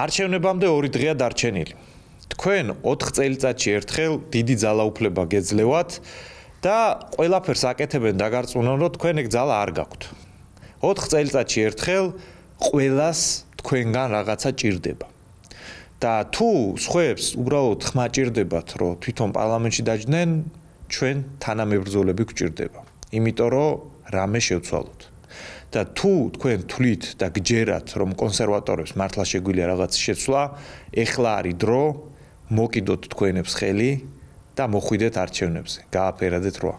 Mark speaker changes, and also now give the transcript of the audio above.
Speaker 1: არჩევნებამდე 2 დღეა დარჩენილი. თქვენ 4 წელიწადში ერთხელ დიდი ძალაუფლება გეძლევათ და ყველაფერს აკეთებენ დაგარწმუნონ, რომ თქვენ ეგ ძალა არ გაქვთ. 4 წელიწადში ერთხელ ყველას თქვენგან რაღაცა ჭირდება. და თუ სხვებს უბრალოდ ხმა ჭირდებათ, რომ თვითონ პარლამენტში დაჯდნენ, ჩვენ თანამებრძოლები გვჭირდება. იმიტომ რომ რამე შევცვალოთ. და თუ თქვენ თვლით და გჯერათ რომ კონსერვატორებს მართლა შეგვიძლია რაღაც შეცვლა ეხლა არის დრო მოკიდოთ თქვენებს ხელი და მოხვიდეთ არჩევნებზე გააფერადეთ რა